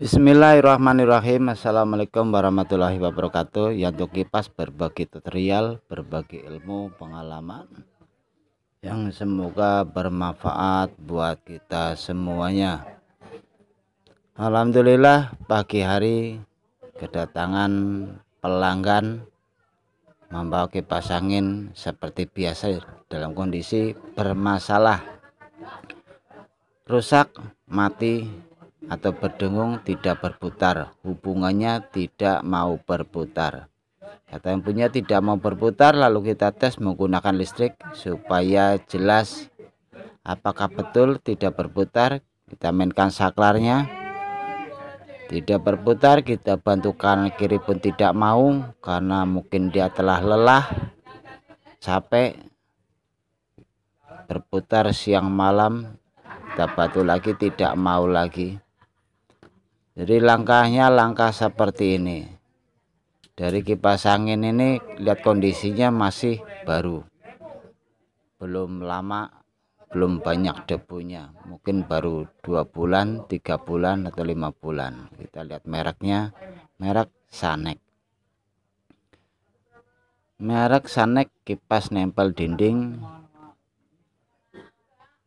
Bismillahirrahmanirrahim Assalamualaikum warahmatullahi wabarakatuh Ya untuk kipas berbagi tutorial Berbagi ilmu pengalaman Yang semoga bermanfaat Buat kita semuanya Alhamdulillah pagi hari Kedatangan pelanggan Membawa kipas angin Seperti biasa dalam kondisi bermasalah Rusak, mati, atau berdengung tidak berputar hubungannya tidak mau berputar kata yang punya tidak mau berputar lalu kita tes menggunakan listrik supaya jelas apakah betul tidak berputar kita mainkan saklarnya tidak berputar kita bantu kanan kiri pun tidak mau karena mungkin dia telah lelah capek berputar siang malam kita bantu lagi tidak mau lagi jadi langkahnya langkah seperti ini dari kipas angin ini lihat kondisinya masih baru belum lama belum banyak debunya mungkin baru dua bulan tiga bulan atau lima bulan kita lihat mereknya merek Sanek merek Sanek kipas nempel dinding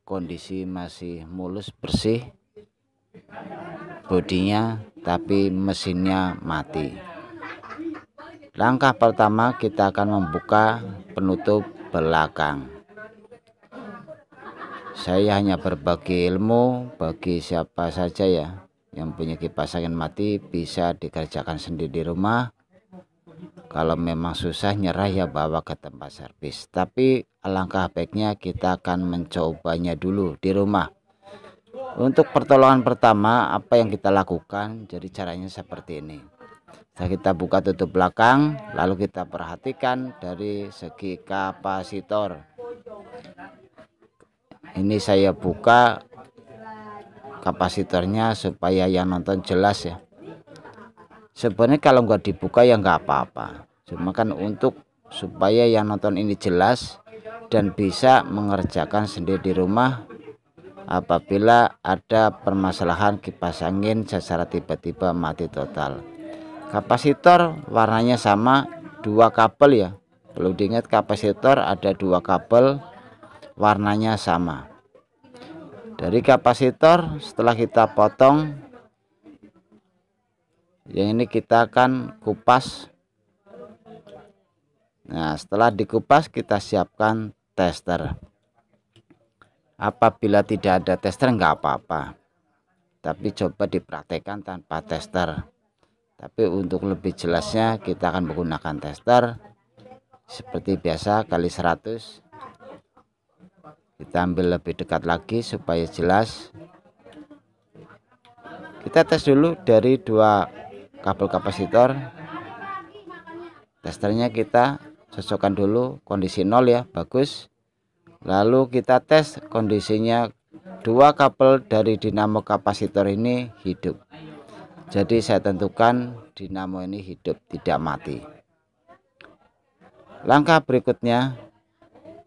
kondisi masih mulus bersih bodinya tapi mesinnya mati langkah pertama kita akan membuka penutup belakang saya hanya berbagi ilmu bagi siapa saja ya yang punya kipas angin mati bisa dikerjakan sendiri di rumah kalau memang susah nyerah ya bawa ke tempat servis tapi alangkah baiknya kita akan mencobanya dulu di rumah untuk pertolongan pertama apa yang kita lakukan? Jadi caranya seperti ini. kita buka tutup belakang, lalu kita perhatikan dari segi kapasitor. Ini saya buka kapasitornya supaya yang nonton jelas ya. Sebenarnya kalau nggak dibuka ya nggak apa-apa. Cuma kan untuk supaya yang nonton ini jelas dan bisa mengerjakan sendiri di rumah apabila ada permasalahan kipas angin secara tiba-tiba mati total kapasitor warnanya sama dua kabel ya perlu diingat kapasitor ada dua kabel warnanya sama dari kapasitor setelah kita potong yang ini kita akan kupas nah setelah dikupas kita siapkan tester apabila tidak ada tester nggak apa-apa tapi coba dipraktekkan tanpa tester tapi untuk lebih jelasnya kita akan menggunakan tester seperti biasa kali 100 kita ambil lebih dekat lagi supaya jelas kita tes dulu dari dua kabel kapasitor testernya kita sesuaikan dulu kondisi nol ya bagus Lalu kita tes kondisinya dua kabel dari dinamo kapasitor ini hidup. Jadi saya tentukan dinamo ini hidup tidak mati. Langkah berikutnya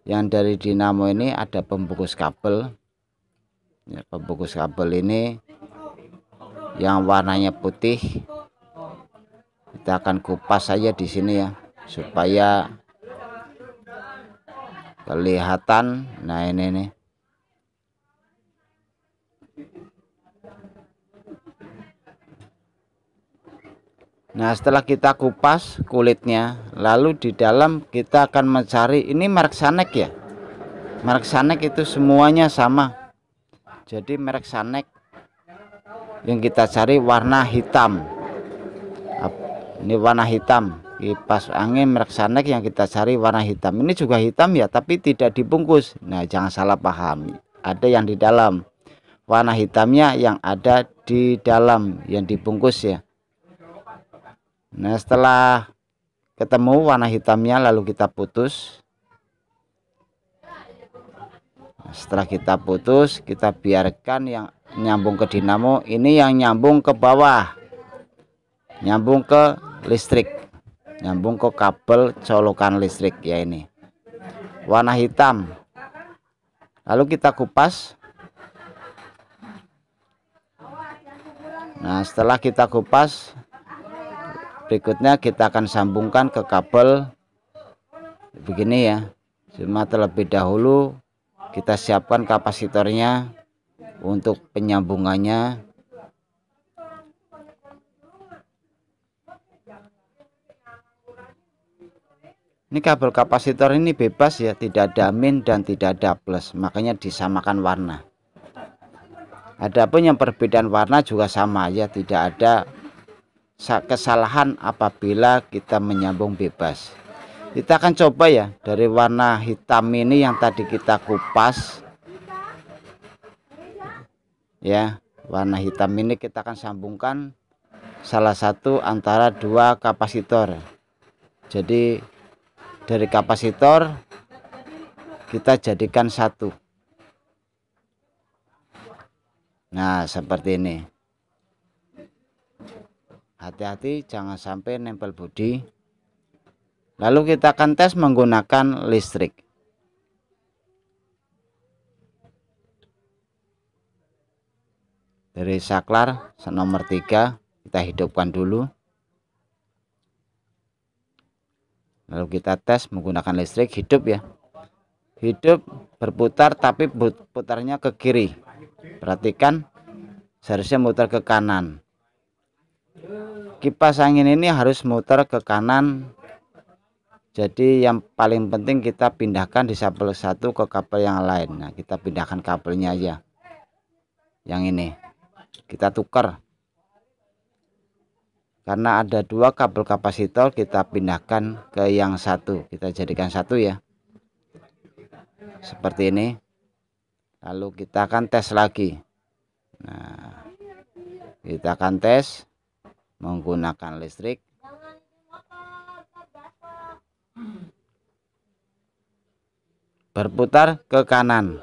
yang dari dinamo ini ada pembungkus kabel. Ya, pembungkus kabel ini yang warnanya putih. Kita akan kupas saja di sini ya supaya kelihatan nah ini nih Nah setelah kita kupas kulitnya lalu di dalam kita akan mencari ini merek sanek ya merek sanek itu semuanya sama jadi merek sanek yang kita cari warna hitam ini warna hitam kipas angin mereksanek yang kita cari warna hitam ini juga hitam ya tapi tidak dibungkus nah jangan salah paham ada yang di dalam warna hitamnya yang ada di dalam yang dibungkus ya nah setelah ketemu warna hitamnya lalu kita putus nah, setelah kita putus kita biarkan yang nyambung ke dinamo ini yang nyambung ke bawah nyambung ke listrik nyambung ke kabel colokan listrik ya ini warna hitam lalu kita kupas nah setelah kita kupas berikutnya kita akan sambungkan ke kabel begini ya cuma terlebih dahulu kita siapkan kapasitornya untuk penyambungannya ini kabel kapasitor ini bebas ya tidak ada min dan tidak ada plus makanya disamakan warna adapun yang perbedaan warna juga sama ya tidak ada kesalahan apabila kita menyambung bebas kita akan coba ya dari warna hitam ini yang tadi kita kupas ya warna hitam ini kita akan sambungkan salah satu antara dua kapasitor jadi dari kapasitor kita jadikan satu nah seperti ini hati-hati jangan sampai nempel bodi lalu kita akan tes menggunakan listrik dari saklar nomor 3 kita hidupkan dulu lalu kita tes menggunakan listrik hidup ya hidup berputar tapi putarnya ke kiri perhatikan seharusnya muter ke kanan kipas angin ini harus muter ke kanan jadi yang paling penting kita pindahkan di kabel satu ke kabel yang lain nah kita pindahkan kabelnya aja yang ini kita tukar karena ada dua kabel kapasitor kita pindahkan ke yang satu kita jadikan satu ya seperti ini lalu kita akan tes lagi nah kita akan tes menggunakan listrik berputar ke kanan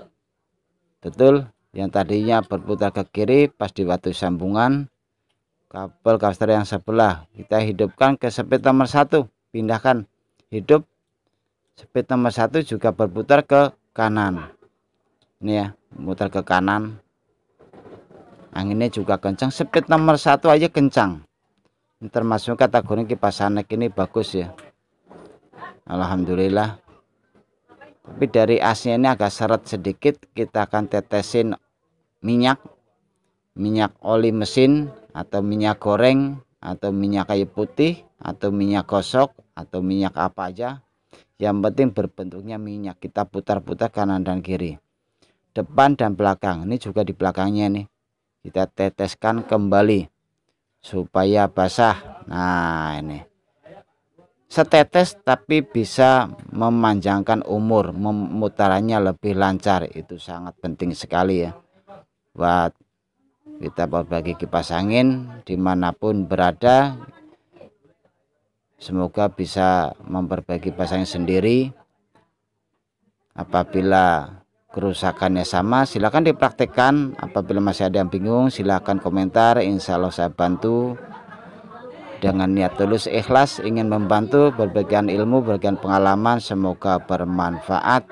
betul yang tadinya berputar ke kiri pas di batu sambungan kabel caster yang sebelah kita hidupkan ke speed nomor satu pindahkan hidup speed nomor satu juga berputar ke kanan ini ya putar ke kanan anginnya juga kencang speed nomor satu aja kencang ini termasuk kategori kipas anek ini bagus ya Alhamdulillah tapi dari asnya ini agak seret sedikit kita akan tetesin minyak minyak oli mesin atau minyak goreng atau minyak kayu putih atau minyak gosok atau minyak apa aja yang penting berbentuknya minyak kita putar-putar kanan dan kiri depan dan belakang ini juga di belakangnya nih kita teteskan kembali supaya basah nah ini setetes tapi bisa memanjangkan umur memutarannya lebih lancar itu sangat penting sekali ya buat kita berbagi kipas angin dimanapun berada semoga bisa memperbaiki pasangnya sendiri apabila kerusakannya sama silahkan dipraktekkan apabila masih ada yang bingung silahkan komentar insya Allah saya bantu dengan niat tulus ikhlas ingin membantu berbagian ilmu berbagian pengalaman semoga bermanfaat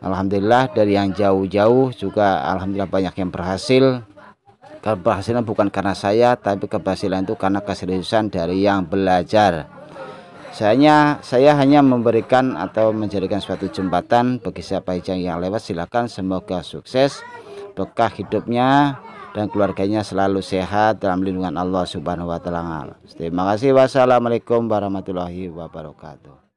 Alhamdulillah dari yang jauh-jauh juga Alhamdulillah banyak yang berhasil keberhasilan bukan karena saya tapi keberhasilan itu karena keseriusan dari yang belajar saya saya hanya memberikan atau menjadikan suatu jembatan bagi siapa yang lewat Silakan, semoga sukses berkah hidupnya dan keluarganya selalu sehat dalam lindungan Allah Subhanahu wa taala. Terima kasih. Wassalamualaikum warahmatullahi wabarakatuh.